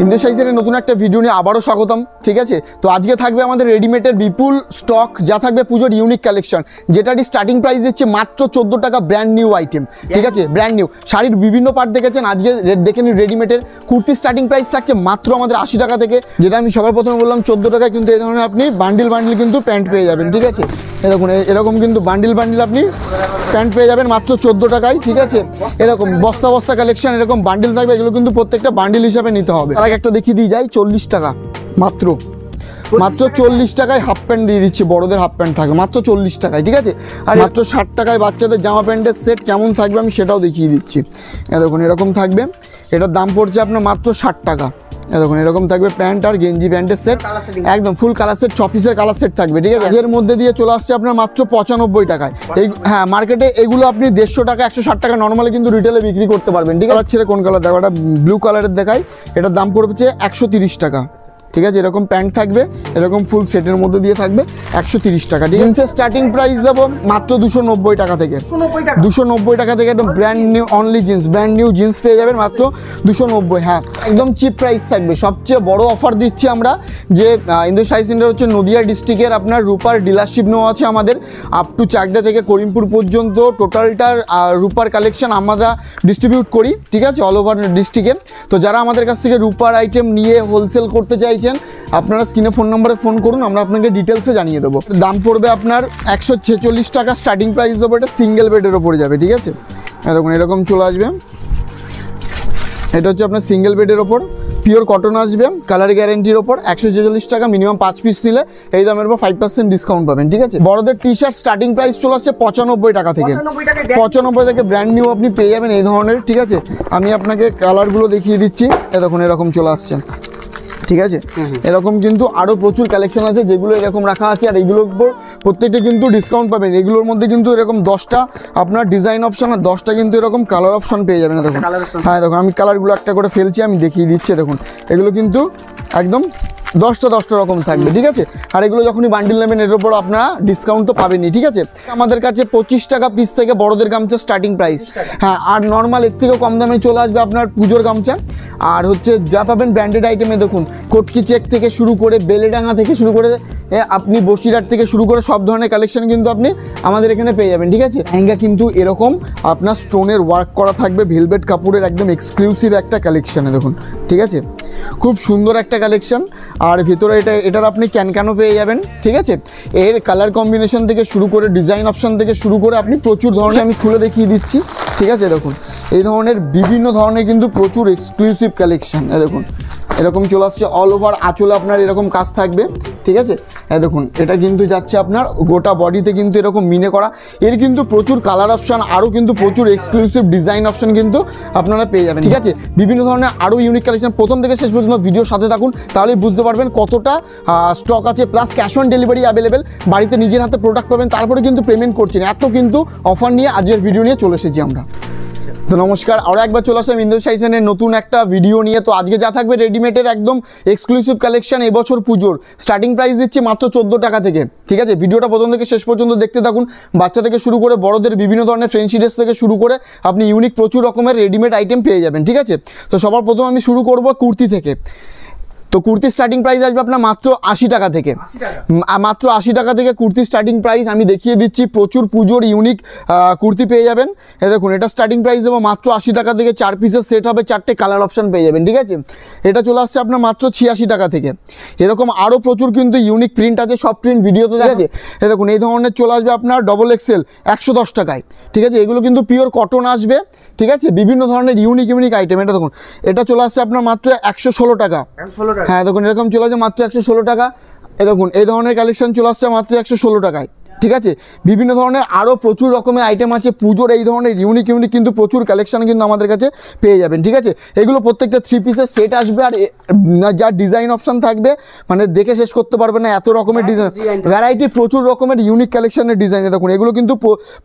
হিন্দু সাইজের নতুন একটা ভিডিও নিয়ে আবারও স্বাগতম ঠিক আছে তো আজকে থাকবে আমাদের রেডিমেডের বিপুল স্টক যা থাকবে পুজোর ইউনিক কালেকশন যেটারই স্টার্টিং প্রাইস দিচ্ছে মাত্র চোদ্দো টাকা ব্র্যান্ড নিউ আইটেম ঠিক আছে ব্র্যান্ড নিউ শাড়ির বিভিন্ন পার্ট দেখেছেন আজকে দেখে নিন রেডিমেডের কুর্তি স্টার্টিং প্রাইস থাকছে মাত্র আমাদের আশি টাকা থেকে যেটা আমি সবার প্রথমে বললাম চোদ্দো টাকায় কিন্তু এই ধরনের আপনি বান্ডিল বান্ডিল কিন্তু প্যান্ট পেয়ে যাবেন ঠিক আছে এরকম এরকম কিন্তু বান্ডিল বান্ডিল আপনি প্যান্ট পেয়ে যাবেন মাত্র চোদ্দো টাকায় ঠিক আছে এরকম বস্তা বস্তা কালেকশন এরকম বান্ডিল থাকবে এগুলো কিন্তু প্রত্যেকটা বান্ডিল হিসাবে নিতে নিতে হবে আর একটা দেখিয়ে দিয়ে যাই চল্লিশ টাকা মাত্র মাত্র চল্লিশ টাকায় হাফ প্যান্ট দিয়ে দিচ্ছি বড়দের হাফ প্যান্ট থাকবে মাত্র চল্লিশ টাকায় ঠিক আছে আর মাত্র ষাট টাকায় বাচ্চাদের জামা প্যান্টের সেট কেমন থাকবে আমি সেটাও দেখিয়ে দিচ্ছি দেখুন এরকম থাকবে এটার দাম পড়ছে আপনার মাত্র ষাট টাকা দেখুন এরকম থাকবে প্যান্ট আর গেঞ্জি প্যান্টের সেট একদম ফুল কালার সেট ছ পিসের কালার সেট থাকবে ঠিক আছে হ্যাঁ। এর মধ্যে দিয়ে চলে আসছে আপনার মাত্র পঁচানব্বই টাকায় এই হ্যাঁ মার্কেটে এগুলো আপনি দেড়শো টাকা একশো ষাট টাকা নর্মালি কিন্তু রিটেলে বিক্রি করতে পারবেন ঠিক আছে কোন কালার দেখো এটা ব্লু কালারের দেখায় এটার দাম পড়বে একশো টাকা ঠিক আছে এরকম প্যান্ট থাকবে এরকম ফুল সেটের মধ্যে দিয়ে থাকবে একশো তিরিশ টাকা জিন্সের স্টার্টিং প্রাইস দেবো মাত্র দুশো নব্বই টাকা থেকে দুশো নব্বই টাকা থেকে একদম brand new only jeans brand new jeans পেয়ে যাবেন মাত্র দুশো নব্বই হ্যাঁ একদম চিপ প্রাইস থাকবে সবচেয়ে বড় অফার দিচ্ছি আমরা যে ইন্দু সাই সেন্টার হচ্ছে নদিয়া ডিস্ট্রিক্টের আপনার রূপার ডিলারশিপ নেওয়া আছে আমাদের আপ টু চাকদা থেকে করিমপুর পর্যন্ত টোটালটার রূপার কালেকশন আমরা ডিস্ট্রিবিউট করি ঠিক আছে অল ওভার ডিস্ট্রিক্টে তো যারা আমাদের কাছ থেকে রূপার আইটেম নিয়ে হোলসেল করতে চাই চাইছেন আপনারা স্ক্রিনে ফোন নম্বরে ফোন করুন আমরা আপনাকে ডিটেলসে জানিয়ে দেবো দাম পড়বে আপনার একশো ছেচল্লিশ টাকা স্টার্টিং প্রাইস দেবো এটা সিঙ্গেল বেডের ওপরে যাবে ঠিক আছে দেখুন এরকম চলে আসবে এটা হচ্ছে আপনার সিঙ্গেল বেডের ওপর পিওর কটন আসবে কালার গ্যারেন্টির ওপর একশো ছেচল্লিশ টাকা মিনিমাম পাঁচ পিস দিলে এই দামের উপর ফাইভ পার্সেন্ট ডিসকাউন্ট পাবেন ঠিক আছে বড়দের টি শার্ট স্টার্টিং প্রাইস চলে আসছে পঁচানব্বই টাকা থেকে পঁচানব্বই থেকে ব্র্যান্ড নিউ আপনি পেয়ে যাবেন এই ধরনের ঠিক আছে আমি আপনাকে কালারগুলো দেখিয়ে দিচ্ছি এ দেখুন এরকম চলে আসছে ঠিক আছে এরকম কিন্তু আরও প্রচুর কালেকশন আছে যেগুলো এরকম রাখা আছে আর এগুলোর উপর প্রত্যেকটা কিন্তু ডিসকাউন্ট পাবেন এগুলোর মধ্যে কিন্তু এরকম দশটা আপনার ডিজাইন অপশন আর দশটা কিন্তু এরকম কালার অপশন পেয়ে যাবেন দেখুন হ্যাঁ দেখুন আমি কালারগুলো একটা করে ফেলছি আমি দেখিয়ে দিচ্ছি দেখুন এগুলো কিন্তু একদম দশটা দশটা রকম থাকবে ঠিক আছে আর এগুলো যখনই বান্ডিল নেবেন এর উপর আপনারা ডিসকাউন্ট তো পাবেনই ঠিক আছে আমাদের কাছে পঁচিশ টাকা পিস থেকে বড়দের গামছা স্টার্টিং প্রাইস হ্যাঁ আর নর্মাল এর থেকেও কম দামে চলে আসবে আপনার পুজোর গামছা আর হচ্ছে যা পাবেন ব্র্যান্ডেড আইটেমে দেখুন কটকি চেক থেকে শুরু করে বেলেডাঙ্গা থেকে শুরু করে আপনি বসিরহাট থেকে শুরু করে সব ধরনের কালেকশন কিন্তু আপনি আমাদের এখানে পেয়ে যাবেন ঠিক আছে লেহেঙ্গা কিন্তু এরকম আপনার স্টোনের ওয়ার্ক করা থাকবে ভেলভেট কাপড়ের একদম এক্সক্লুসিভ একটা কালেকশানে দেখুন ঠিক আছে খুব সুন্দর একটা কালেকশান আর ভেতরে এটা এটার আপনি ক্যানক্যানও পেয়ে যাবেন ঠিক আছে এর কালার কম্বিনেশন থেকে শুরু করে ডিজাইন অপশান থেকে শুরু করে আপনি প্রচুর ধরনের আমি খুলে দেখিয়ে দিচ্ছি ঠিক আছে দেখুন এই ধরনের বিভিন্ন ধরনের কিন্তু প্রচুর এক্সক্লুসিভ কালেকশান দেখুন এরকম চলে আসছে অল ওভার আঁচলে আপনার এরকম কাজ থাকবে ঠিক আছে হ্যাঁ দেখুন এটা কিন্তু যাচ্ছে আপনার গোটা বডিতে কিন্তু এরকম মিনে করা এর কিন্তু প্রচুর কালার অপশান আরও কিন্তু প্রচুর এক্সক্লুসিভ ডিজাইন অপশান কিন্তু আপনারা পেয়ে যাবেন ঠিক আছে বিভিন্ন ধরনের আরও ইউনিক কালেকশন প্রথম থেকে শেষ পর্যন্ত ভিডিও সাথে থাকুন তাহলে বুঝতে পারবেন কতটা স্টক আছে plus cash on delivery available বাড়িতে নিজের হাতে প্রোডাক্ট পাবেন তারপরে কিন্তু পেমেন্ট করছেন এত কিন্তু অফার নিয়ে আজকের ভিডিও নিয়ে চলে এসেছি আমরা তো নমস্কার আরও একবার চলে আসলাম ইন্দু সাইসেনের নতুন একটা ভিডিও নিয়ে তো আজকে যা থাকবে রেডিমেডের একদম এক্সক্লুসিভ কালেকশন এবছর পুজোর স্টার্টিং প্রাইস দিচ্ছি মাত্র চোদ্দো টাকা থেকে ঠিক আছে ভিডিওটা প্রথম থেকে শেষ পর্যন্ত দেখতে থাকুন বাচ্চা থেকে শুরু করে বড়দের বিভিন্ন ধরনের ফ্রেন্ড ড্রেস থেকে শুরু করে আপনি ইউনিক প্রচুর রকমের রেডিমেড আইটেম পেয়ে যাবেন ঠিক আছে তো সবার প্রথম আমি শুরু করব কুর্তি থেকে তো কুর্তির স্টার্টিং প্রাইস আসবে আপনার মাত্র আশি টাকা থেকে মাত্র আশি টাকা থেকে কুর্তির স্টার্টিং প্রাইস আমি দেখিয়ে দিচ্ছি প্রচুর পুজোর ইউনিক কুর্তি পেয়ে যাবেন এ দেখুন এটা স্টার্টিং প্রাইস দেবো মাত্র আশি টাকা থেকে চার পিসের সেট হবে চারটে কালার অপশান পেয়ে যাবেন ঠিক আছে এটা চলে আসছে আপনার মাত্র ছিয়াশি টাকা থেকে এরকম আরও প্রচুর কিন্তু ইউনিক প্রিন্ট আছে সব প্রিন্ট ভিডিওতে দেখা যায় এ দেখুন এই ধরনের চলে আসবে আপনার ডবল এক্সেল একশো দশ টাকায় ঠিক আছে এগুলো কিন্তু পিওর কটন আসবে ঠিক আছে বিভিন্ন ধরনের ইউনিক ইউনিক আইটেম এটা দেখুন এটা চলে আসছে আপনার মাত্র একশো ষোলো টাকা ষোলো টাকা টাকা হ্যাঁ দেখুন এরকম চলে আসছে মাত্র একশো ষোলো টাকা এ দেখুন এই ধরনের কালেকশন চলে আসছে মাত্র একশো ষোলো টাকায় ঠিক আছে বিভিন্ন ধরনের আরও প্রচুর রকমের আইটেম আছে পুজোর এই ধরনের ইউনিক ইউনিক কিন্তু প্রচুর কালেকশান কিন্তু আমাদের কাছে পেয়ে যাবেন ঠিক আছে এগুলো প্রত্যেকটা থ্রি পিসের সেট আসবে আর যা ডিজাইন অপশান থাকবে মানে দেখে শেষ করতে পারবে না এত রকমের ডিজাইন ভ্যারাইটি প্রচুর রকমের ইউনিক কালেকশানের ডিজাইন দেখুন এগুলো কিন্তু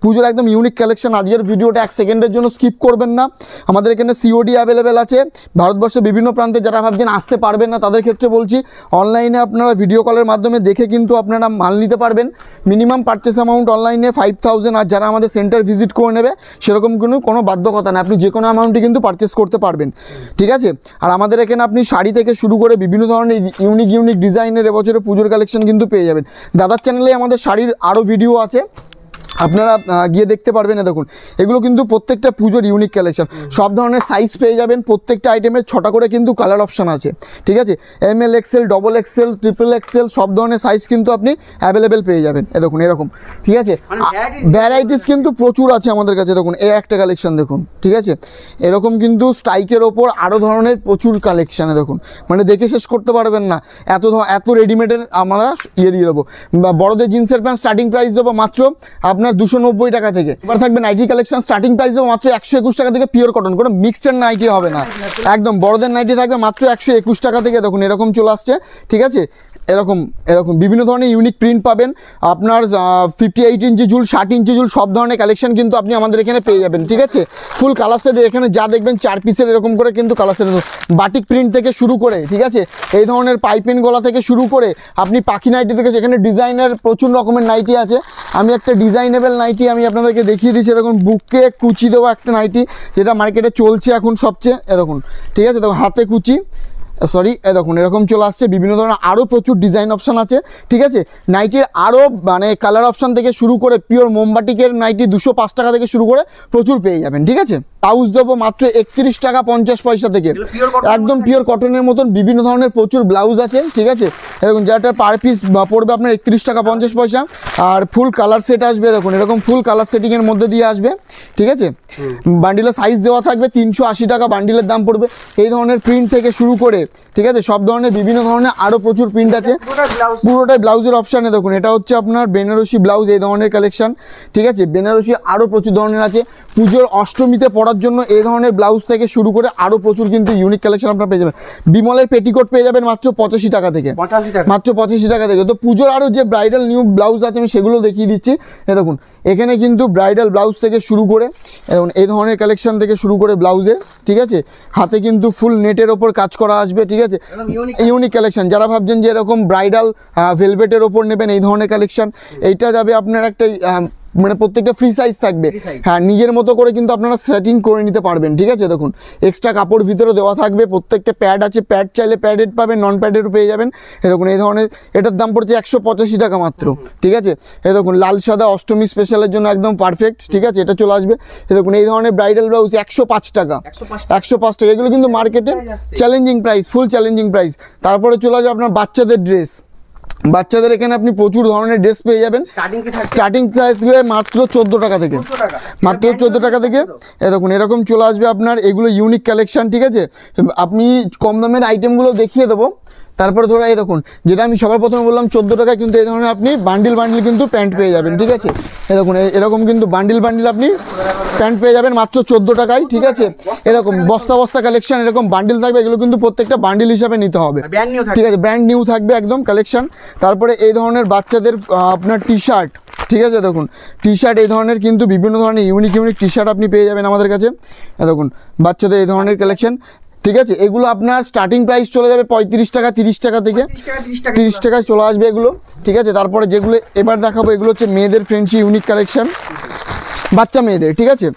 পুজোর একদম ইউনিক কালেকশান আজকের ভিডিওটা এক সেকেন্ডের জন্য স্কিপ করবেন না আমাদের এখানে সিওডি অ্যাভেলেবেল আছে ভারতবর্ষের বিভিন্ন প্রান্তে যারা ভাবছেন আসতে পারবেন না তাদের ক্ষেত্রে বলছি অনলাইনে আপনারা ভিডিও কলের মাধ্যমে দেখে কিন্তু আপনারা মাল নিতে পারবেন মিনিমাম পার্চেস অ্যামাউন্ট অনলাইনে ফাইভ থাউজেন্ড আর যারা আমাদের সেন্টার ভিজিট করে নেবে সেরকম কোনো কোনো বাধ্যকতা নেই আপনি যে কোনো অ্যামাউন্টে কিন্তু পার্চেস করতে পারবেন ঠিক আছে আর আমাদের এখানে আপনি শাড়ি থেকে শুরু করে বিভিন্ন ধরনের ইউনিক ইউনিক ডিজাইনের এবছরে পুজোর কালেকশন কিন্তু পেয়ে যাবেন দাদার চ্যানেলে আমাদের শাড়ির আরও ভিডিও আছে আপনারা গিয়ে দেখতে পারবেন দেখুন এগুলো কিন্তু প্রত্যেকটা পুজোর ইউনিক কালেকশন সব ধরনের সাইজ পেয়ে যাবেন প্রত্যেকটা আইটেমের ছটা করে কিন্তু কালার অপশান আছে ঠিক আছে M L XL double XL triple XL সব ধরনের সাইজ কিন্তু আপনি অ্যাভেলেবেল পেয়ে যাবেন এ দেখুন এরকম ঠিক আছে ভ্যারাইটিস মানে কিন্তু প্রচুর আছে আমাদের কাছে দেখুন এ একটা কালেকশন দেখুন ঠিক আছে এরকম কিন্তু স্ট্রাইকের ওপর আরও ধরনের প্রচুর কালেকশানে দেখুন মানে দেখে শেষ করতে পারবেন না এত এত রেডিমেডের আমরা ইয়ে দিয়ে দেবো বড়দের জিন্সের প্যান্ট স্টার্টিং প্রাইস দেবো মাত্র আপনার আপনার দুশো নব্বই টাকা থেকে এবার থাকবে নাইটি কালেকশন স্টার্টিং প্রাইস মাত্র একশো একুশ টাকা থেকে পিওর কটন কোনো মিক্সচার নাইটি হবে না একদম বড়দের নাইটি থাকবে মাত্র একশো একুশ টাকা থেকে দেখুন এরকম চলে আসছে ঠিক আছে এরকম এরকম বিভিন্ন ধরনের ইউনিক প্রিন্ট পাবেন আপনার ফিফটি এইট ইঞ্চি জুল ষাট ইঞ্চি জুল সব ধরনের কালেকশন কিন্তু আপনি আমাদের এখানে পেয়ে যাবেন ঠিক আছে ফুল কালার সেট এখানে যা দেখবেন চার পিসের এরকম করে কিন্তু কালার সেট বাটিক প্রিন্ট থেকে শুরু করে ঠিক আছে এই ধরনের পাইপিন গলা থেকে শুরু করে আপনি পাখি নাইটি থেকে এখানে ডিজাইনের প্রচুর রকমের নাইটি আছে আমি একটা ডিজাইনেবল নাইটি আমি আপনাদেরকে দেখিয়ে দিচ্ছি এরকম বুকে কুচি দেওয়া একটা নাইটি যেটা মার্কেটে চলছে এখন সবচেয়ে এরকম ঠিক আছে তখন হাতে কুচি সরি দেখুন এরকম চলে আসছে বিভিন্ন ধরনের আরও প্রচুর ডিজাইন অপশান আছে ঠিক আছে নাইটির আরও মানে কালার অপশান থেকে শুরু করে পিওর মোমবাটিকের নাইটি দুশো পাঁচ টাকা থেকে শুরু করে প্রচুর পেয়ে যাবেন ঠিক আছে ব্লাউজ দেবো মাত্র একত্রিশ টাকা পঞ্চাশ পয়সা থেকে একদম পিওর মানে? কটনের মতন বিভিন্ন ধরনের প্রচুর ব্লাউজ আছে ঠিক আছে এরকম যেটা পার পিস পড়বে আপনার একত্রিশ টাকা পঞ্চাশ পয়সা আর ফুল কালার সেট আসবে দেখুন এরকম ফুল কালার সেটিংয়ের মধ্যে দিয়ে আসবে ঠিক আছে বান্ডিলের সাইজ দেওয়া থাকবে তিনশো টাকা বান্ডিলের দাম পড়বে এই ধরনের প্রিন্ট থেকে শুরু করে ঠিক আছে সব ধরনের বিভিন্ন ধরনের আরও প্রচুর প্রিন্ট আছে পুরোটাই ব্লাউজের অপশানে দেখুন এটা হচ্ছে আপনার বেনারসি ব্লাউজ এই ধরনের কালেকশান ঠিক আছে বেনারসি আরও প্রচুর ধরনের আছে পুজোর অষ্টমীতে পড়ার জন্য এই ধরনের ব্লাউজ থেকে শুরু করে আরও প্রচুর কিন্তু ইউনিক কালেকশন আপনারা পেয়ে যাবেন বিমলের পেটিকোট পেয়ে যাবেন মাত্র পঁচাশি টাকা থেকে মাত্র পঁচাশি টাকা থেকে তো পুজোর আরও যে ব্রাইডাল নিউ ব্লাউজ আছে আমি সেগুলো দেখিয়ে দিচ্ছি দেখুন এখানে কিন্তু ব্রাইডাল ব্লাউজ থেকে শুরু করে এবং এই ধরনের কালেকশন থেকে শুরু করে ব্লাউজে ঠিক আছে হাতে কিন্তু ফুল নেটের ওপর কাজ করা আসবে ঠিক আছে ইউনিক কালেকশন যারা ভাবছেন যে এরকম ব্রাইডাল ভেলভেটের ওপর নেবেন এই ধরনের কালেকশান এইটা যাবে আপনার একটা মানে প্রত্যেকটা ফ্রি সাইজ থাকবে হ্যাঁ নিজের মতো করে কিন্তু আপনারা সেটিং করে নিতে পারবেন ঠিক আছে দেখুন এক্সট্রা কাপড় ভিতরে দেওয়া থাকবে প্রত্যেকটা প্যাড আছে প্যাড চাইলে প্যাডেড পাবেন নন প্যাডেডও পেয়ে যাবেন এ দেখুন এই ধরনের এটার দাম পড়ছে একশো পঁচাশি টাকা মাত্র ঠিক আছে এ দেখুন লাল সাদা অষ্টমী স্পেশালের জন্য একদম পারফেক্ট ঠিক আছে এটা চলে আসবে এ দেখুন এই ধরনের ব্রাইডাল ব্লাউজ একশো পাঁচ টাকা একশো পাঁচ টাকা এগুলো কিন্তু মার্কেটে challenging price full challenging price তারপরে চলে আসবে আপনার বাচ্চাদের ড্রেস বাচ্চাদের এখানে আপনি প্রচুর ধরনের ড্রেস পেয়ে যাবেন স্টার্টিং প্রাইস মাত্র চোদ্দো টাকা থেকে মাত্র চোদ্দো টাকা থেকে এ দেখুন এরকম চলে আসবে আপনার এগুলো ইউনিক কালেকশান ঠিক আছে আপনি কম দামের আইটেমগুলো দেখিয়ে দেবো তারপরে ধরো এই দেখুন যেটা আমি সবার প্রথমে বললাম চোদ্দো টাকায় কিন্তু এই ধরনের আপনি বান্ডিল বান্ডিল কিন্তু প্যান্ট পেয়ে যাবেন ঠিক আছে এরকম এরকম কিন্তু বান্ডিল বান্ডিল আপনি প্যান্ট পেয়ে যাবেন মাত্র চোদ্দো টাকায় ঠিক আছে এরকম বস্তা বস্তা কালেকশন এরকম বান্ডিল থাকবে এগুলো কিন্তু প্রত্যেকটা বান্ডিল হিসাবে নিতে হবে ঠিক আছে ব্র্যান্ড নিউ থাকবে একদম কালেকশন তারপরে এই ধরনের বাচ্চাদের আপনার টি শার্ট ঠিক আছে দেখুন টি শার্ট এই ধরনের কিন্তু বিভিন্ন ধরনের ইউনিক ইউনিক টি শার্ট আপনি পেয়ে যাবেন আমাদের কাছে দেখুন বাচ্চাদের এই ধরনের কালেকশন ঠিক আছে এগুলো আপনার স্টার্টিং প্রাইস চলে যাবে পঁয়ত্রিশ টাকা তিরিশ টাকা থেকে তিরিশ টাকায় চলে আসবে এগুলো ঠিক আছে তারপরে যেগুলো এবার দেখাবো এগুলো হচ্ছে মেয়েদের ফ্রেন্ডশি ইউনিক কালেকশান বাচ্চা মেয়েদের ঠিক আছে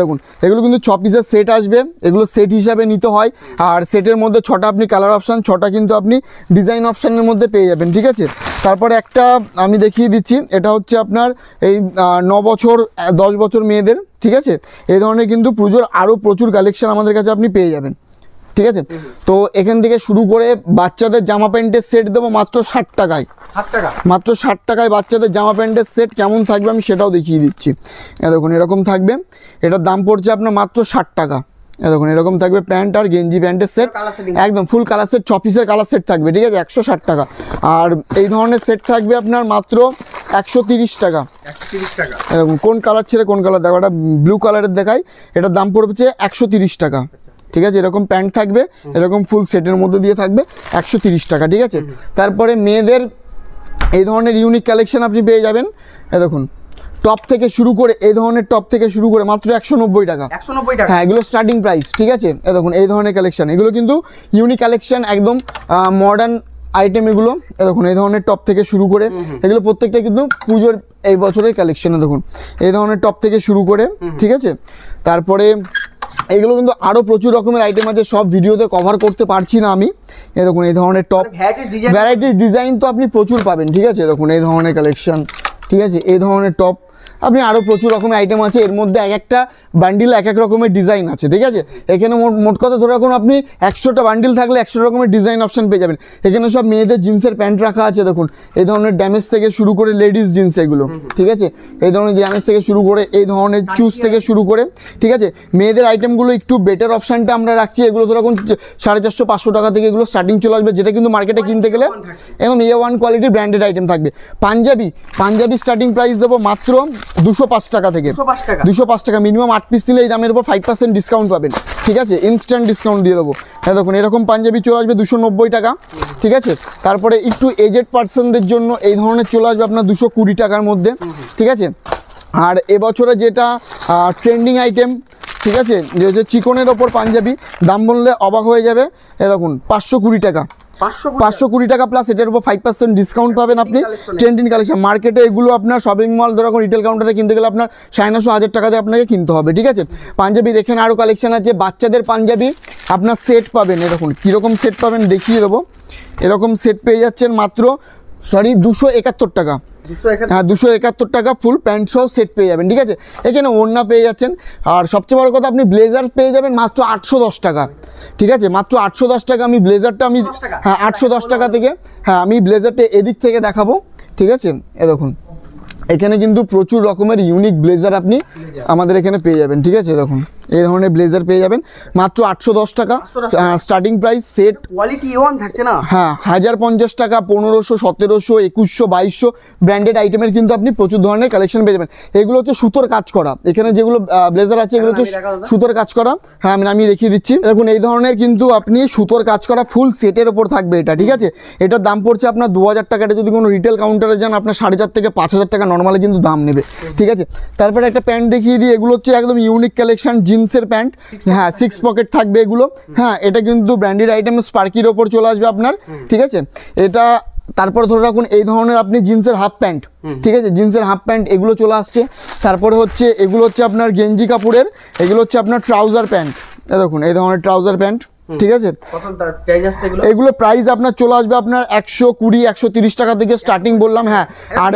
দেখুন এগুলো কিন্তু ছ পিসের সেট আসবে এগুলো সেট হিসাবে নিতে হয় আর সেটের মধ্যে ছটা আপনি কালার অপশান ছটা কিন্তু আপনি ডিজাইন অপশানের মধ্যে পেয়ে যাবেন ঠিক আছে তারপরে একটা আমি দেখিয়ে দিচ্ছি এটা হচ্ছে আপনার এই ন বছর দশ বছর মেয়েদের ঠিক আছে এই ধরনের কিন্তু পুজোর আরও প্রচুর কালেকশান আমাদের কাছে আপনি পেয়ে যাবেন ঠিক আছে তো এখান থেকে শুরু করে বাচ্চাদের জামা প্যান্টের সেট দেবো মাত্র ষাট টাকায় মাত্র ষাট টাকায় বাচ্চাদের জামা প্যান্টের সেট কেমন থাকবে আমি সেটাও দেখিয়ে দিচ্ছি দেখুন এরকম থাকবে এটার দাম পড়ছে আপনার মাত্র ষাট টাকা দেখুন এরকম থাকবে প্যান্ট আর গেঞ্জি প্যান্টের সেট একদম ফুল কালার সেট ছপিসের কালার সেট থাকবে ঠিক আছে একশো ষাট টাকা আর এই ধরনের সেট থাকবে আপনার মাত্র একশো তিরিশ টাকা কোন কালার ছেড়ে কোন কালার দেখো এটা ব্লু কালারের দেখায় এটার দাম পড়ছে একশো তিরিশ টাকা ঠিক আছে এরকম প্যান্ট থাকবে এরকম ফুল সেটের মধ্যে দিয়ে থাকবে একশো টাকা ঠিক আছে তারপরে মেয়েদের এই ধরনের ইউনিক কালেকশন আপনি পেয়ে যাবেন এ দেখুন টপ থেকে শুরু করে এই ধরনের টপ থেকে শুরু করে মাত্র একশো নব্বই টাকা হ্যাঁ এগুলো স্টার্টিং প্রাইস ঠিক আছে দেখুন এই ধরনের কালেকশন এগুলো কিন্তু ইউনিক কালেকশন একদম মডার্ন আইটেম এগুলো দেখুন এই ধরনের টপ থেকে শুরু করে এগুলো প্রত্যেকটা কিন্তু পুজোর এই বছরের কালেকশনে দেখুন এই ধরনের টপ থেকে শুরু করে ঠিক আছে তারপরে এগুলো কিন্তু আরও প্রচুর রকমের আইটেম আছে সব ভিডিওতে কভার করতে পারছি না আমি এরকম এই ধরনের টপ ভ্যারাইটির ডিজাইন তো আপনি প্রচুর পাবেন ঠিক আছে এরকম এই ধরনের কালেকশন ঠিক আছে এই ধরনের টপ আপনি আরও প্রচুর রকমের আইটেম আছে এর মধ্যে এক একটা বান্ডিল এক এক রকমের ডিজাইন আছে ঠিক আছে এখানে মোট কথা ধরে রাখুন আপনি একশোটা বান্ডিল থাকলে একশো রকমের ডিজাইন অপশান পেয়ে যাবেন এখানে সব মেয়েদের জিন্সের প্যান্ট রাখা আছে দেখুন এই ধরনের ড্যামেজ থেকে শুরু করে লেডিস জিন্স এগুলো ঠিক আছে এই ধরনের ড্যামেজ থেকে শুরু করে এই ধরনের চুজ থেকে শুরু করে ঠিক আছে মেয়েদের আইটেমগুলো একটু বেটার অপশানটা আমরা রাখছি এগুলো ধরে রাখুন সাড়ে চারশো পাঁচশো টাকা থেকে এগুলো স্টার্টিং চলে আসবে যেটা কিন্তু মার্কেটে কিনতে গেলে এবং এ ওয়ান কোয়ালিটির ব্র্যান্ডেড আইটেম থাকবে পাঞ্জাবি পাঞ্জাবি স্টার্টিং প্রাইস দেবো মাত্র দুশো পাঁচ টাকা থেকে দুশো পাঁচ টাকা মিনিমাম আট পিস নিলে এই দামের উপর ফাইভ পার্সেন্ট ডিসকাউন্ট পাবেন ঠিক আছে ইনস্ট্যান্ট ডিসকাউন্ট দিয়ে দেবো হ্যাঁ দেখুন এরকম পাঞ্জাবি চলে আসবে দুশো নব্বই টাকা ঠিক আছে তারপরে একটু এজেড পার্সনদের জন্য এই ধরনের চলে আসবে আপনার দুশো কুড়ি টাকার মধ্যে ঠিক আছে আর এবছরে যেটা ট্রেন্ডিং আইটেম ঠিক আছে যে হচ্ছে চিকনের ওপর পাঞ্জাবি দাম বললে অবাক হয়ে যাবে এ দেখুন পাঁচশো কুড়ি টাকা পাঁচশো কুড়ি টাকা প্লাস এটার উপর ফাইভ পার্সেন্ট ডিসকাউন্ট পাবেন আপনি ট্রেন্ডিং কালেকশন মার্কেটে এগুলো আপনার শপিং মল ধরো রিটেল কাউন্টারে কিনতে গেলে আপনার সাড়ে নশো হাজার টাকা দিয়ে আপনাকে কিনতে হবে ঠিক আছে পাঞ্জাবির এখানে আরও কালেকশন আছে বাচ্চাদের পাঞ্জাবি আপনার সেট পাবেন এরকম কীরকম সেট পাবেন দেখিয়ে দেবো এরকম সেট পেয়ে যাচ্ছেন মাত্র সরি দুশো একাত্তর টাকা হ্যাঁ দুশো একাত্তর টাকা ফুল প্যান্ট সহ সেট পেয়ে যাবেন ঠিক আছে এখানে ওড়না পেয়ে যাচ্ছেন আর সবচেয়ে বড় কথা আপনি ব্লেজার পেয়ে যাবেন মাত্র আটশো দশ টাকা ঠিক আছে মাত্র আটশো দশ টাকা আমি ব্লেজারটা আমি হ্যাঁ আটশো দশ টাকা থেকে হ্যাঁ আমি ব্লেজারটা এদিক থেকে দেখাবো ঠিক আছে এ দেখুন এখানে কিন্তু প্রচুর রকমের ইউনিক ব্লেজার আপনি আমাদের এখানে পেয়ে যাবেন ঠিক আছে দেখুন এই ধরনের ব্লেজার পেয়ে যাবেন মাত্র আটশো দশ টাকা স্টার্টিং প্রাইস সেট কোয়ালিটি থাকছে না হ্যাঁ হাজার পঞ্চাশ টাকা পনেরোশো সতেরোশো একুশশো বাইশশো ব্র্যান্ডেড আইটেমের কিন্তু আপনি প্রচুর ধরনের কালেকশন পেয়ে যাবেন এগুলো হচ্ছে সুতোর কাজ করা এখানে যেগুলো ব্লেজার আছে এগুলো হচ্ছে সুতোর কাজ করা হ্যাঁ আমি আমি দেখিয়ে দিচ্ছি দেখুন এই ধরনের কিন্তু আপনি সুতোর কাজ করা ফুল সেটের ওপর থাকবে এটা ঠিক আছে এটার দাম পড়ছে আপনার দু হাজার টাকাটা যদি কোনো রিটেল কাউন্টারে যান আপনার সাড়ে চার থেকে পাঁচ হাজার টাকা নর্মালি কিন্তু দাম নেবে ঠিক আছে তারপরে একটা প্যান্ট দেখিয়ে দিই এগুলো হচ্ছে একদম ইউনিক কালেকশন জিন্সের প্যান্ট হ্যাঁ সিক্স পকেট থাকবে এগুলো হ্যাঁ এটা কিন্তু ব্র্যান্ডেড আইটেম স্পার্কির ওপর চলে আসবে আপনার ঠিক আছে এটা তারপর ধরে রাখুন এই ধরনের আপনি জিন্সের হাফ প্যান্ট ঠিক আছে জিন্সের হাফ প্যান্ট এগুলো চলে আসছে তারপরে হচ্ছে এগুলো হচ্ছে আপনার গেঞ্জি কাপড়ের এগুলো হচ্ছে আপনার ট্রাউজার প্যান্ট দেখুন এই ধরনের ট্রাউজার প্যান্ট ঠিক আছে এগুলো প্রাইস আপনার চলে আসবে আপনার একশো কুড়ি একশো তিরিশ টাকা থেকে স্টার্টিং বললাম হ্যাঁ আর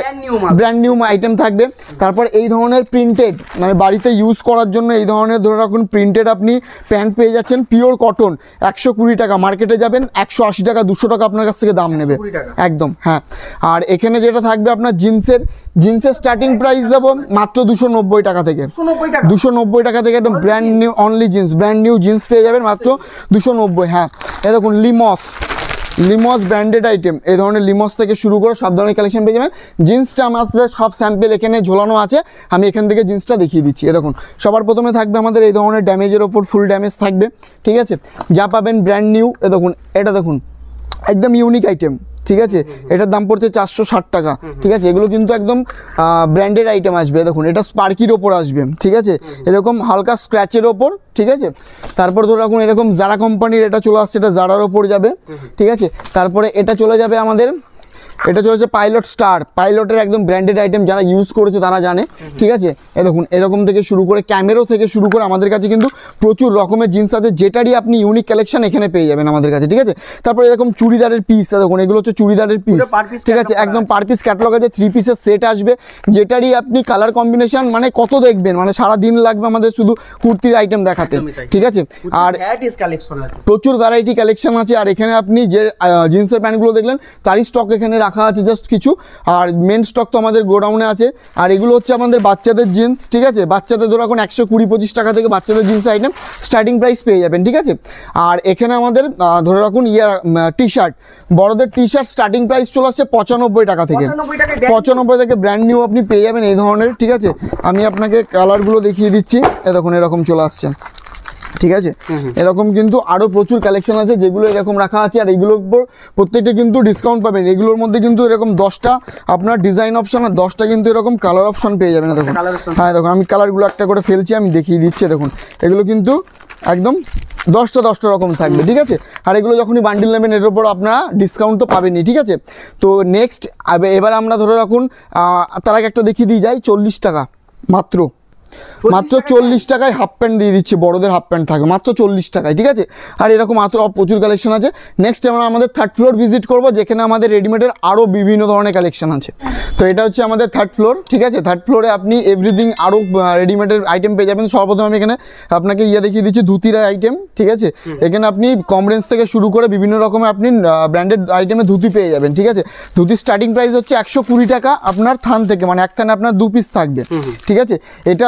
ব্র্যান্ড নিউ আইটেম থাকবে তারপর এই ধরনের প্রিন্টেড মানে বাড়িতে ইউজ করার জন্য এই ধরনের ধরে রাখুন প্রিন্টেড আপনি প্যান্ট পেয়ে যাচ্ছেন পিওর কটন একশো কুড়ি টাকা মার্কেটে যাবেন একশো আশি টাকা দুশো টাকা আপনার কাছ থেকে দাম নেবে একদম হ্যাঁ আর এখানে যেটা থাকবে আপনার জিন্সের জিন্সের স্টার্টিং প্রাইস দেবো মাত্র দুশো নব্বই টাকা থেকে দুশো নব্বই টাকা থেকে একদম brand new only jeans brand new jeans পেয়ে যাবেন মাত্র দুশো নব্বই হ্যাঁ এ দেখুন লিমস লিমস ব্র্যান্ডেড আইটেম এই ধরনের লিমস থেকে শুরু করে সব ধরনের কালেকশন পেয়ে যাবেন জিন্সটা আমাদের সব স্যাম্পেল এখানে ঝোলানো আছে আমি এখান থেকে জিন্সটা দেখিয়ে দিচ্ছি এ দেখুন সবার প্রথমে থাকবে আমাদের এই ধরনের ড্যামেজের ওপর ফুল ড্যামেজ থাকবে ঠিক আছে যা পাবেন ব্র্যান্ড নিউ এ দেখুন এটা দেখুন একদম ইউনিক আইটেম ঠিক আছে এটার দাম পড়ছে চারশো ষাট টাকা ঠিক আছে এগুলো কিন্তু একদম ব্র্যান্ডেড আইটেম আসবে দেখুন এটা স্পার্কির ওপর আসবে ঠিক আছে এরকম হালকা স্ক্র্যাচের ওপর ঠিক আছে তারপর ধরে রাখুন এরকম জারা কোম্পানির এটা চলে আসছে এটা জারার ওপর যাবে ঠিক আছে তারপরে এটা চলে যাবে আমাদের এটা চলেছে পাইলট স্টার পাইলটের একদম ব্র্যান্ডেড আইটেম যারা ইউজ করেছে তারা জানে ঠিক আছে এ দেখুন এরকম থেকে শুরু করে ক্যামেরো থেকে শুরু করে আমাদের কাছে কিন্তু প্রচুর রকমের জিন্স আছে যেটারই আপনি ইউনিক কালেকশন এখানে পেয়ে যাবেন আমাদের কাছে ঠিক আছে তারপর এরকম চুড়িদারের পিস দেখুন এগুলো হচ্ছে চুড়িদারের পিস ঠিক আছে একদম পার পিস ক্যাটলগ আছে থ্রি পিসের সেট আসবে যেটারই আপনি কালার কম্বিনেশন মানে কত দেখবেন মানে সারা দিন লাগবে আমাদের শুধু কুর্তির আইটেম দেখাতে ঠিক আছে আর প্রচুর ভ্যারাইটি কালেকশন আছে আর এখানে আপনি যে জিন্সের প্যান্টগুলো দেখলেন তারই স্টক এখানে রাখা আছে জাস্ট কিছু আর মেন স্টক তো আমাদের গোডাউনে আছে আর এগুলো হচ্ছে আমাদের বাচ্চাদের জিন্স ঠিক আছে বাচ্চাদের ধরো এখন একশো কুড়ি পঁচিশ টাকা থেকে বাচ্চাদের জিন্স আইটেম স্টার্টিং প্রাইস পেয়ে যাবেন ঠিক আছে আর এখানে আমাদের ধরে রাখুন ইয়ার টি শার্ট বড়দের টি শার্ট স্টার্টিং প্রাইস চলে আসছে পঁচানব্বই টাকা থেকে পঁচানব্বই থেকে ব্র্যান্ড নিউ আপনি পেয়ে যাবেন এই ধরনের ঠিক আছে আমি আপনাকে কালারগুলো দেখিয়ে দিচ্ছি এ দেখুন এরকম চলে আসছে ঠিক আছে এরকম কিন্তু আরও প্রচুর কালেকশন আছে যেগুলো এরকম রাখা আছে আর এগুলোর উপর প্রত্যেকটা কিন্তু ডিসকাউন্ট পাবেন এগুলোর মধ্যে কিন্তু এরকম দশটা আপনার ডিজাইন অপশন আর দশটা কিন্তু এরকম কালার অপশন পেয়ে যাবেন দেখুন হ্যাঁ দেখুন আমি কালারগুলো একটা করে ফেলছি আমি দেখিয়ে দিচ্ছি দেখুন এগুলো কিন্তু একদম দশটা দশটা রকম থাকবে ঠিক আছে আর এগুলো যখনই বান্ডিল নেবেন এর উপর আপনারা ডিসকাউন্ট তো পাবেনই ঠিক আছে তো নেক্সট এবার আমরা ধরে রাখুন তার আগে একটা দেখিয়ে দিয়ে যাই চল্লিশ টাকা মাত্র মাত্র চল্লিশ টাকায় হাফ প্যান্ট দিয়ে দিচ্ছি বড়দের হাফ প্যান্ট থাকবে মাত্র চল্লিশ টাকায় ঠিক আছে আর এরকম মাত্র প্রচুর কালেকশন আছে নেক্সট আমরা আমাদের থার্ড ফ্লোর ভিজিট করব যেখানে আমাদের রেডিমেডের আরও বিভিন্ন ধরনের কালেকশন আছে তো এটা হচ্ছে আমাদের থার্ড ফ্লোর ঠিক আছে থার্ড ফ্লোরে আপনি এভরিথিং আরও রেডিমেডের আইটেম পেয়ে যাবেন সর্বপ্রথম আমি এখানে আপনাকে ইয়ে দেখিয়ে দিচ্ছি ধুতির আইটেম ঠিক আছে এখানে আপনি কম রেঞ্জ থেকে শুরু করে বিভিন্ন রকমের আপনি ব্র্যান্ডেড আইটেমে ধুতি পেয়ে যাবেন ঠিক আছে ধুতির স্টার্টিং প্রাইস হচ্ছে একশো টাকা আপনার থান থেকে মানে এক থানে আপনার দু পিস থাকবে ঠিক আছে এটা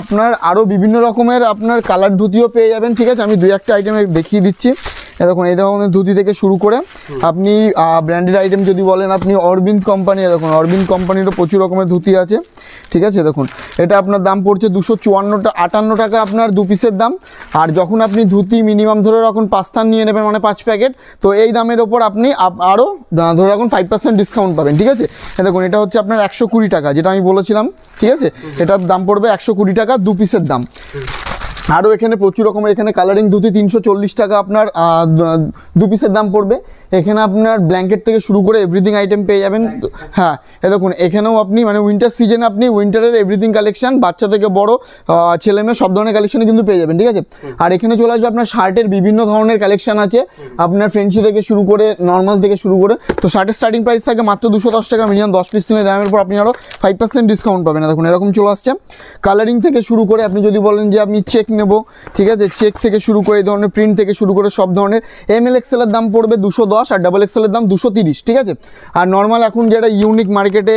আপনার আরও বিভিন্ন রকমের আপনার কালার ধুতিও পেয়ে যাবেন ঠিক আছে আমি দুই একটা আইটেম দেখিয়ে দিচ্ছি দেখুন এই ধরনের ধুতি থেকে শুরু করে আপনি ব্র্যান্ডেড আইটেম যদি বলেন আপনি অরবিন্দ কোম্পানি দেখুন অরবিন্দ কোম্পানিরও প্রচুর রকমের ধুতি আছে ঠিক আছে দেখুন এটা আপনার দাম পড়ছে দুশো চুয়ান্নটা আটান্ন টাকা আপনার দু পিসের দাম আর যখন আপনি ধুতি মিনিমাম ধরে রাখুন পাঁচতান নিয়ে নেবেন মানে পাঁচ প্যাকেট তো এই দামের ওপর আপনি আরও ধরে রাখুন ফাইভ পার্সেন্ট ডিসকাউন্ট পাবেন ঠিক আছে দেখুন এটা হচ্ছে আপনার একশো কুড়ি টাকা যেটা আমি বলেছিলাম ঠিক আছে এটার দাম পড়বে একশো কুড়ি টাকা দু পিসের দাম আরও এখানে প্রচুর রকমের এখানে কালারিং ধুতি তিনশো চল্লিশ টাকা আপনার দু পিসের দাম পড়বে এখানে আপনার ব্ল্যাঙ্কেট থেকে শুরু করে এভরিথিং আইটেম পেয়ে যাবেন হ্যাঁ এ দেখুন এখানেও আপনি মানে উইন্টার সিজনে আপনি উইন্টারের এভরিথিং কালেকশান বাচ্চা থেকে বড় ছেলে মেয়ে সব ধরনের কালেকশানে কিন্তু পেয়ে যাবেন ঠিক আছে আর এখানে চলে আসবে আপনার শার্টের বিভিন্ন ধরনের কালেকশান আছে আপনার ফ্রেন্সি থেকে শুরু করে নর্মাল থেকে শুরু করে তো শার্টের স্টার্টিং প্রাইস থাকে মাত্র দুশো দশ টাকা মিনিমাম দশ পিস দিনের দামের পর আপনি আরও ফাইভ পার্সেন্ট ডিসকাউন্ট পাবেন দেখুন এরকম চলে আসছে কালারিং থেকে শুরু করে আপনি যদি বলেন যে আপনি চেক নেব ঠিক আছে চেক থেকে শুরু করে এই ধরনের প্রিন্ট থেকে শুরু করে সব ধরনের এম এল এক্সেলের দাম পড়বে দুশো দশ আর ডাবল এক্সেলের দাম দুশো তিরিশ ঠিক আছে আর নর্মাল এখন যেটা ইউনিক মার্কেটে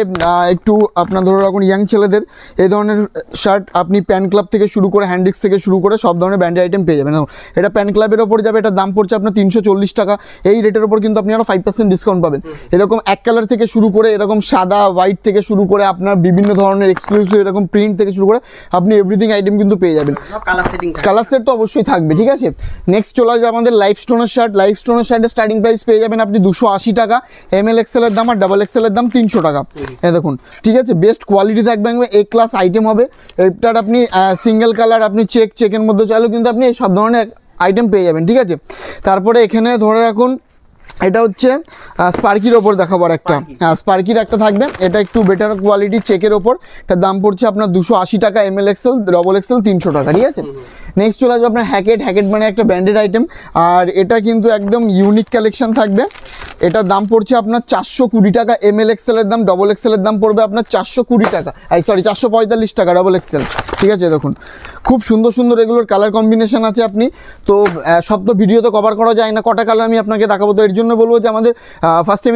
একটু আপনার ধরো এখন ইয়াং ছেলেদের এই ধরনের শার্ট আপনি প্যান ক্লাব থেকে শুরু করে হ্যান্ডিক্স থেকে শুরু করে সব ধরনের ব্র্যান্ডেড আইটেম পেয়ে যাবেন এটা প্যান ক্লাবের ওপর যাবে এটা দাম পড়ছে আপনার তিনশো চল্লিশ টাকা এই রেটের ওপর কিন্তু আপনি আরও ফাইভ পার্সেন্ট ডিসকাউন্ট পাবেন এরকম এক কালার থেকে শুরু করে এরকম সাদা হোয়াইট থেকে শুরু করে আপনার বিভিন্ন ধরনের এক্সক্লুসিভ এরকম প্রিন্ট থেকে শুরু করে আপনি এভরিথিং আইটেম কিন্তু পেয়ে যাবেন কালার কালার সেট তো অবশ্যই থাকবে ঠিক আছে নেক্সট চলে আসবে আমাদের লাইফ স্টোনের শার্ট লাইফ স্টোনের শার্টের স্টার্টিং প্রাইস পেয়ে যাবেন আপনি দুশো আশি টাকা এম এল এক্সেলের এর দাম আর ডাবল এক্সেল এর দাম তিনশো টাকা হ্যাঁ দেখুন ঠিক আছে বেস্ট কোয়ালিটি থাকবে এ ক্লাস আইটেম হবে এটার আপনি সিঙ্গেল কালার আপনি চেক চেকের মধ্যে চাইলেও কিন্তু আপনি সব ধরনের আইটেম পেয়ে যাবেন ঠিক আছে তারপরে এখানে ধরে রাখুন এটা হচ্ছে স্পার্কির ওপর দেখাবো একটা হ্যাঁ স্পার্কির একটা থাকবে এটা একটু বেটার কোয়ালিটি চেকের ওপর এটার দাম পড়ছে আপনার দুশো আশি টাকা M L XL double XL তিনশো টাকা ঠিক আছে নেক্সট চলে আসবে আপনার হ্যাকেট হ্যাকেট মানে একটা ব্র্যান্ডেড আইটেম আর এটা কিন্তু একদম ইউনিক কালেকশন থাকবে এটার দাম পড়ছে আপনার চারশো কুড়ি টাকা এম এল এক্সেলের দাম ডবল এক্সেলের দাম পড়বে আপনার চারশো কুড়ি টাকা এই সরি চারশো পঁয়তাল্লিশ টাকা ডবল এক্সেল ঠিক আছে দেখুন খুব সুন্দর সুন্দর এগুলোর কালার কম্বিনেশান আছে আপনি তো সব তো ভিডিও তো কভার করা যায় না কটা কালার আমি আপনাকে দেখাবো তো এর জন্য বলবো যে আমাদের ফার্স্ট টাইম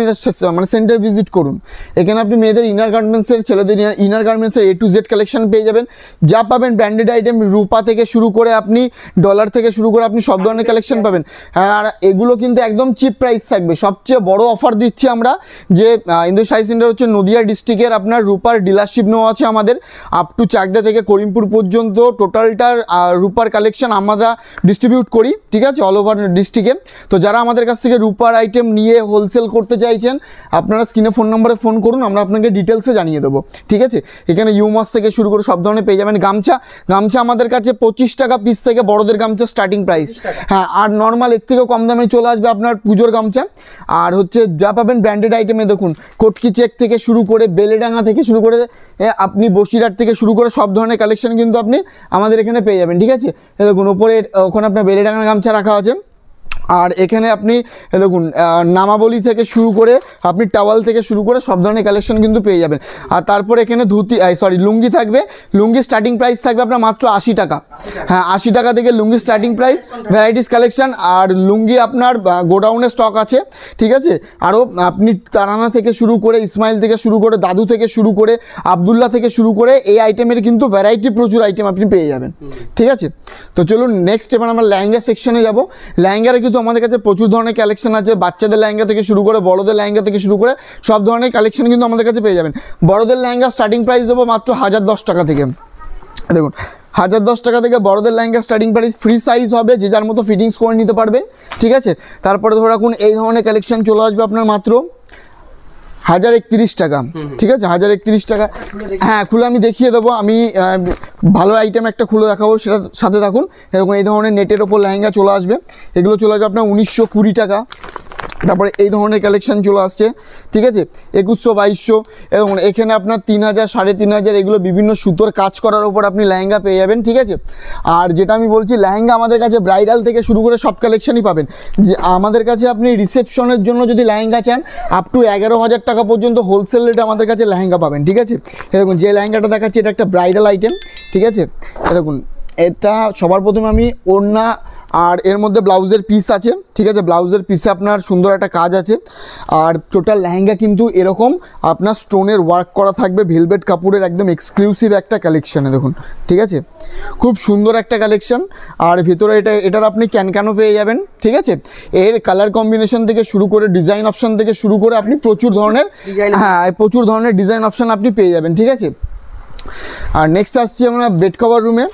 মানে সেন্টার ভিজিট করুন এখানে আপনি মেয়েদের ইনার গার্মেন্টসের ছেলেদের ইনার গার্মেন্টসের এ টু জেড কালেকশন পেয়ে যাবেন যা পাবেন ব্র্যান্ডেড আইটেম রূপা থেকে শুরু করে করে আপনি ডলার থেকে শুরু করে আপনি সব ধরনের কালেকশন পাবেন হ্যাঁ আর এগুলো কিন্তু একদম চিপ প্রাইস থাকবে সবচেয়ে বড় অফার দিচ্ছি আমরা যে ইন্দু সাই সেন্টার হচ্ছে নদিয়া ডিস্ট্রিক্টের আপনার রূপার ডিলারশিপ নেওয়া আছে আমাদের আপ টু চাকদা থেকে করিমপুর পর্যন্ত টোটালটার রূপার কালেকশন আমরা ডিস্ট্রিবিউট করি ঠিক আছে অল ওভার ডিস্ট্রিক্টে তো যারা আমাদের কাছ থেকে রূপার আইটেম নিয়ে হোলসেল করতে চাইছেন আপনারা স্ক্রিনে ফোন নম্বরে ফোন করুন আমরা আপনাকে ডিটেলসে জানিয়ে দেবো ঠিক আছে এখানে ইউমাস থেকে শুরু করে সব ধরনের পেয়ে যাবেন গামছা গামছা আমাদের কাছে পঁচিশ টাকা টাকা পিস থেকে বড়দের গামছা স্টার্টিং প্রাইস হ্যাঁ আর নর্মাল এর থেকেও কম দামে চলে আসবে আপনার পুজোর গামছা আর হচ্ছে যা পাবেন ব্র্যান্ডেড আইটেমে দেখুন কোটকি চেক থেকে শুরু করে বেলেডাঙ্গা থেকে শুরু করে আপনি বসিরহাট থেকে শুরু করে সব ধরনের কালেকশন কিন্তু আপনি আমাদের এখানে পেয়ে যাবেন ঠিক আছে দেখুন ওপরে ওখানে আপনার বেলেডাঙ্গা গামছা রাখা আছে আর এখানে আপনি দেখুন নামাবলি থেকে শুরু করে আপনি টাওয়াল থেকে শুরু করে সব ধরনের কালেকশন কিন্তু পেয়ে যাবেন আর তারপর এখানে ধুতি সরি লুঙ্গি থাকবে লুঙ্গি স্টার্টিং প্রাইস থাকবে আপনার মাত্র আশি টাকা হ্যাঁ আশি টাকা থেকে lungi starting price varieties collection আর লুঙ্গি আপনার গোডাউনে স্টক আছে ঠিক আছে আরও আপনি তারানা থেকে শুরু করে ইসমাইল থেকে শুরু করে দাদু থেকে শুরু করে আবদুল্লাহ থেকে শুরু করে এই আইটেমের কিন্তু ভ্যারাইটি প্রচুর আইটেম আপনি পেয়ে যাবেন ঠিক আছে তো চলুন নেক্সট এবার আমরা লেহেঙ্গা সেকশনে যাব লেহেঙ্গারা কিন্তু যেহেতু আমাদের কাছে প্রচুর ধরনের কালেকশন আছে বাচ্চাদের লেহেঙ্গা থেকে শুরু করে বড়দের লেহেঙ্গা থেকে শুরু করে সব ধরনের কালেকশন কিন্তু আমাদের কাছে পেয়ে যাবেন বড়দের লেহেঙ্গা স্টার্টিং প্রাইস দেবো মাত্র হাজার দশ টাকা থেকে দেখুন হাজার দশ টাকা থেকে বড়দের lehenga starting price free size হবে যে যার মতো ফিটিংস করে নিতে পারবেন ঠিক আছে তারপরে ধরে রাখুন এই ধরনের কালেকশন চলে আসবে আপনার মাত্র হাজার একত্রিশ টাকা ঠিক আছে হাজার একত্রিশ টাকা হ্যাঁ খুলে আমি দেখিয়ে দেবো আমি ভালো আইটেম একটা খুলে দেখাবো সেটা সাথে থাকুন এরকম এই ধরনের নেটের ওপর লেহেঙ্গা চলে আসবে এগুলো চলে আসবে আপনার উনিশশো কুড়ি টাকা তারপরে এই ধরনের কালেকশান চলে আসছে ঠিক আছে একুশশো বাইশশো এবং এখানে আপনার তিন হাজার সাড়ে তিন হাজার এগুলো বিভিন্ন সুতোর কাজ করার উপর আপনি লেহেঙ্গা পেয়ে যাবেন ঠিক আছে আর যেটা আমি বলছি লেহেঙ্গা আমাদের কাছে ব্রাইডাল থেকে শুরু করে সব কালেকশানই পাবেন যে আমাদের কাছে আপনি রিসেপশনের জন্য যদি লেহেঙ্গা চান আপ টু এগারো হাজার টাকা পর্যন্ত হোলসেল রেটে আমাদের কাছে লেহেঙ্গা পাবেন ঠিক আছে দেখুন যে লেহেঙ্গাটা দেখাচ্ছি এটা একটা ব্রাইডাল আইটেম ঠিক আছে এরকম এটা সবার প্রথমে আমি ওড়না আর এর মধ্যে ব্লাউজের পিস আছে ঠিক আছে ব্লাউজের পিসে আপনার সুন্দর একটা কাজ আছে আর টোটাল লেহেঙ্গা কিন্তু এরকম আপনার স্টোনের ওয়ার্ক করা থাকবে ভেলভেট কাপড়ের একদম এক্সক্লুসিভ একটা কালেকশানে দেখুন ঠিক আছে খুব সুন্দর একটা কালেকশান আর ভিতরে এটা এটার আপনি ক্যানক্যানও পেয়ে যাবেন ঠিক আছে এর কালার কম্বিনেশন থেকে শুরু করে ডিজাইন অপশান থেকে শুরু করে আপনি প্রচুর ধরনের হ্যাঁ প্রচুর ধরনের ডিজাইন অপশান আপনি পেয়ে যাবেন ঠিক আছে আর নেক্সট আসছি আমরা বেড কভার রুমে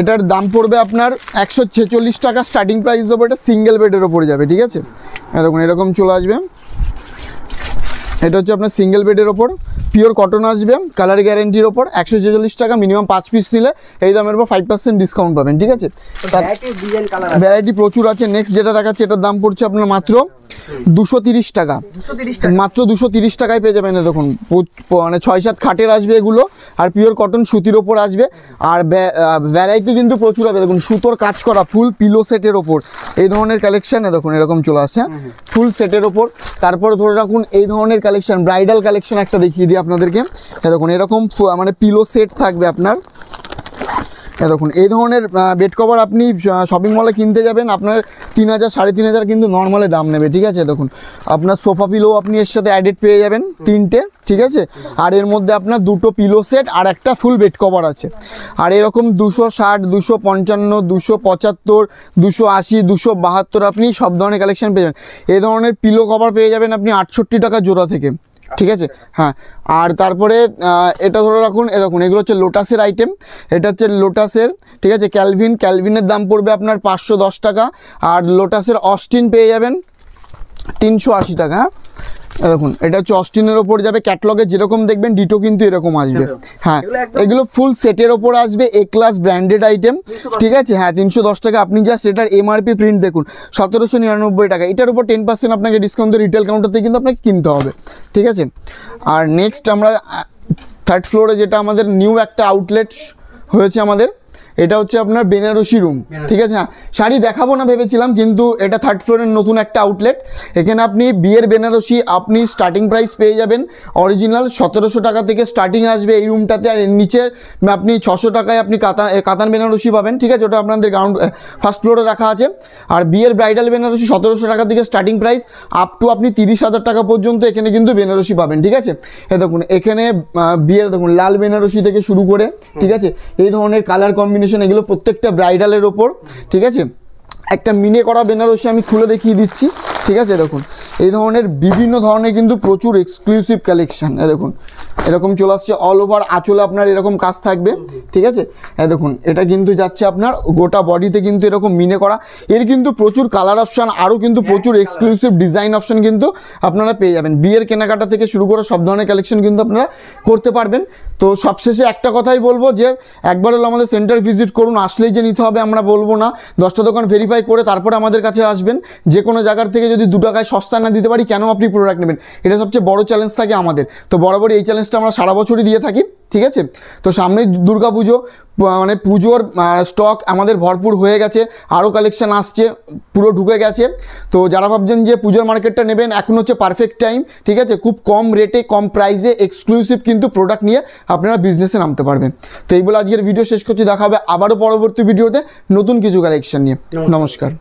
এটার দাম পড়বে আপনার একশো ছেচল্লিশ টাকা স্টার্টিং প্রাইস দেবো এটা সিঙ্গেল বেডের ওপরে যাবে ঠিক আছে দেখুন এরকম চলে আসবে এটা হচ্ছে আপনার সিঙ্গেল বেডের ওপর পিওর কটন আসবে কালার গ্যারেন্টির ওপর একশো ছেচল্লিশ টাকা মিনিমাম পাঁচ পিস নিলে এই দামের উপর ফাইভ পার্সেন্ট ডিসকাউন্ট পাবেন ঠিক আছে ভ্যারাইটি প্রচুর আছে নেক্সট যেটা দেখাচ্ছে এটার দাম পড়ছে আপনার মাত্র দুশো তিরিশ টাকা মাত্র দুশো তিরিশ টাকায় পেয়ে যাবেন দেখুন মানে ছয় সাত খাটের আসবে এগুলো আর পিওর কটন সুতির ওপর আসবে আর ভ্যারাইটি কিন্তু প্রচুর হবে দেখুন সুতোর কাজ করা ফুল পিলো সেটের ওপর এই ধরনের কালেকশানে দেখুন এরকম চলে আসছে ফুল হ্যাঁ? সেটের ওপর তারপর ধরে রাখুন এই ধরনের কালেকশান ব্রাইডাল কালেকশান একটা দেখিয়ে দিই আপনাদেরকে দেখুন এরকম মানে পিলো সেট থাকবে আপনার দেখুন এই ধরনের বেড কভার আপনি শপিং মলে কিনতে যাবেন আপনার তিন হাজার সাড়ে তিন হাজার কিন্তু নর্মালে দাম নেবে ঠিক আছে দেখুন আপনার সোফা পিলো আপনি এর সাথে অ্যাডেড পেয়ে যাবেন তিনটে ঠিক আছে আর এর মধ্যে আপনার দুটো পিলো সেট আর একটা ফুল বেড কভার আছে আর এরকম দুশো ষাট দুশো পঞ্চান্ন দুশো পঁচাত্তর দুশো আশি দুশো বাহাত্তর আপনি সব ধরনের কালেকশান পেয়ে যাবেন এ ধরনের পিলো কভার পেয়ে যাবেন আপনি আটষট্টি টাকা জোড়া থেকে ঠিক আছে হ্যাঁ আর তারপরে এটা ধরে রাখুন এ দেখুন এগুলো হচ্ছে লোটাসের আইটেম এটা হচ্ছে লোটাসের ঠিক আছে ক্যালভিন ক্যালভিনের দাম পড়বে আপনার পাঁচশো টাকা আর লোটাসের অস্টিন পেয়ে যাবেন তিনশো টাকা হ্যাঁ? দেখুন এটা হচ্ছে অস্টিনের ওপর যাবে ক্যাটলগে যেরকম দেখবেন ডিটো কিন্তু এরকম আসবে হ্যাঁ এগুলো ফুল সেটের ওপর আসবে এ ক্লাস ব্র্যান্ডেড আইটেম ঠিক আছে হ্যাঁ তিনশো দশ টাকা আপনি জাস্ট এটার এমআরপি প্রিন্ট দেখুন সতেরোশো নিরানব্বই টাকা এটার উপর টেন পার্সেন্ট আপনাকে ডিসকাউন্ট রিটেল কাউন্টার থেকে কিন্তু আপনাকে কিনতে হবে ঠিক আছে আর নেক্সট আমরা থার্ড ফ্লোরে যেটা আমাদের নিউ একটা আউটলেট হয়েছে আমাদের এটা হচ্ছে আপনার বেনারসি রুম ঠিক আছে হ্যাঁ শাড়ি দেখাবো না ভেবেছিলাম কিন্তু এটা থার্ড ফ্লোরের নতুন একটা আউটলেট এখানে আপনি বিয়ের বেনারসি আপনি স্টার্টিং প্রাইস পেয়ে যাবেন অরিজিনাল সতেরোশো টাকা থেকে স্টার্টিং আসবে এই রুমটাতে আর নিচে আপনি ছশো টাকায় আপনি কাতান কাতান বেনারসি পাবেন ঠিক আছে ওটা আপনাদের গ্রাউন্ড ফার্স্ট ফ্লোরে রাখা আছে আর বিয়ের ব্রাইডাল বেনারসি সতেরোশো টাকা থেকে স্টার্টিং প্রাইস আপ টু আপনি তিরিশ হাজার টাকা পর্যন্ত এখানে কিন্তু বেনারসি পাবেন ঠিক আছে এ দেখুন এখানে বিয়ের দেখুন লাল বেনারসি থেকে শুরু করে ঠিক আছে এই ধরনের কালার কম্বিনেশন কম্বিনেশন এগুলো প্রত্যেকটা ব্রাইডালের ওপর ঠিক আছে একটা মিনে করা বেনারসি আমি খুলে দেখিয়ে দিচ্ছি ঠিক আছে দেখুন এই ধরনের বিভিন্ন ধরনের কিন্তু প্রচুর এক্সক্লুসিভ কালেকশান দেখুন এরকম চলে আসছে অল ওভার আঁচলে আপনার এরকম কাজ থাকবে ঠিক আছে হ্যাঁ দেখুন এটা কিন্তু যাচ্ছে আপনার গোটা বডিতে কিন্তু এরকম মিনে করা এর কিন্তু প্রচুর কালার অপশান আরও কিন্তু প্রচুর এক্সক্লুসিভ ডিজাইন অপশান কিন্তু আপনারা পেয়ে যাবেন বিয়ের কেনাকাটা থেকে শুরু করে সব ধরনের কালেকশন কিন্তু আপনারা করতে পারবেন তো সবশেষে একটা কথাই বলবো যে একবার হলো আমাদের সেন্টার ভিজিট করুন আসলেই যে নিতে হবে আমরা বলবো না দশটা দোকান ভেরিফাই বাই করে তারপরে আমাদের কাছে আসবেন যে কোনো জায়গার থেকে যদি দু টাকায় সস্তা না দিতে পারি কেন আপনি প্রোডাক্ট নেবেন এটা সবচেয়ে বড় চ্যালেঞ্জ থাকে আমাদের তো বরাবরই এই চ্যালেঞ্জটা আমরা সারা বছরই দিয়ে থাকি ঠিক আছে তো সামনে দুর্গা পুজো মানে পুজোর স্টক আমাদের ভরপুর হয়ে গেছে আরও কালেকশান আসছে পুরো ঢুকে গেছে তো যারা ভাবছেন যে পুজোর মার্কেটটা নেবেন এখন হচ্ছে পারফেক্ট টাইম ঠিক আছে খুব কম রেটে কম প্রাইসে এক্সক্লুসিভ কিন্তু প্রোডাক্ট নিয়ে আপনারা বিজনেসে নামতে পারবেন তো এই বলে আজকের ভিডিও শেষ করছি দেখা হবে আবারও পরবর্তী ভিডিওতে নতুন কিছু কালেকশান নিয়ে নমস্কার